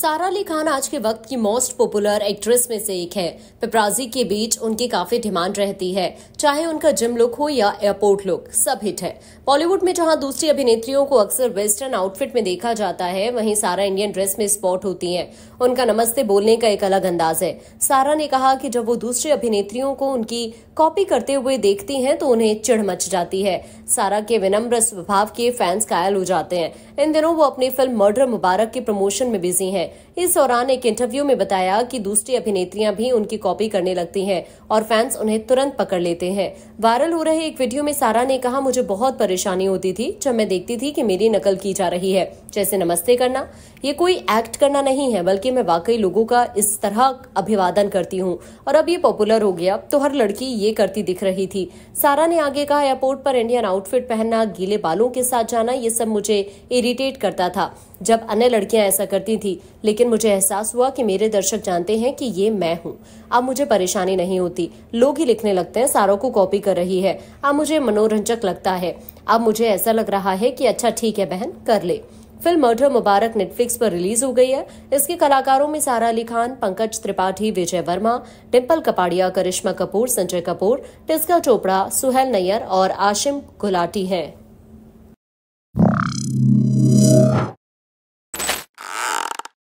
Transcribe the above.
सारा अली खान आज के वक्त की मोस्ट पॉपुलर एक्ट्रेस में से एक है पिपराजी के बीच उनकी काफी डिमांड रहती है चाहे उनका जिम लुक हो या एयरपोर्ट लुक सब हिट है बॉलीवुड में जहां दूसरी अभिनेत्रियों को अक्सर वेस्टर्न आउटफिट में देखा जाता है वहीं सारा इंडियन ड्रेस में स्पॉट होती हैं उनका नमस्ते बोलने का एक अलग अंदाज है सारा ने कहा कि जब वो दूसरी अभिनेत्रियों को उनकी कॉपी करते हुए देखती हैं तो उन्हें चिढ़ मच जाती है सारा के विनम्र स्वभाव के फैंस कायल हो जाते हैं इन दिनों वो अपनी फिल्म मर्डर मुबारक के प्रमोशन में बिजी है है इस दौरान एक इंटरव्यू में बताया कि दूसरी अभिनेत्रियां भी उनकी कॉपी करने लगती हैं और फैंस उन्हें तुरंत पकड़ लेते हैं वायरल हो रहे एक वीडियो में सारा ने कहा मुझे बहुत परेशानी होती थी जब मैं देखती थी कि मेरी नकल की जा रही है जैसे नमस्ते करना ये कोई एक्ट करना नहीं है बल्कि मैं वाकई लोगों का इस तरह अभिवादन करती हूँ और अब ये पॉपुलर हो गया तो हर लड़की ये करती दिख रही थी सारा ने आगे कहा एयरपोर्ट पर इंडियन आउटफिट पहनना गीले बालों के साथ जाना ये सब मुझे इरिटेट करता था जब अन्य लड़कियां ऐसा करती थी लेकिन मुझे एहसास हुआ कि मेरे दर्शक जानते हैं कि ये मैं हूँ अब मुझे परेशानी नहीं होती लोग ही लिखने लगते हैं सारों को कॉपी कर रही है अब मुझे मनोरंजक लगता है अब मुझे ऐसा लग रहा है कि अच्छा ठीक है बहन कर ले फिल्म मर्डर मुबारक नेटफ्लिक्स पर रिलीज हो गई है इसके कलाकारों में सारा अली खान पंकज त्रिपाठी विजय वर्मा डिम्पल कपाड़िया करिश्मा कपूर संजय कपूर टिस्का चोपड़ा सुहेल नैयर और आशिम गुलाटी हैं।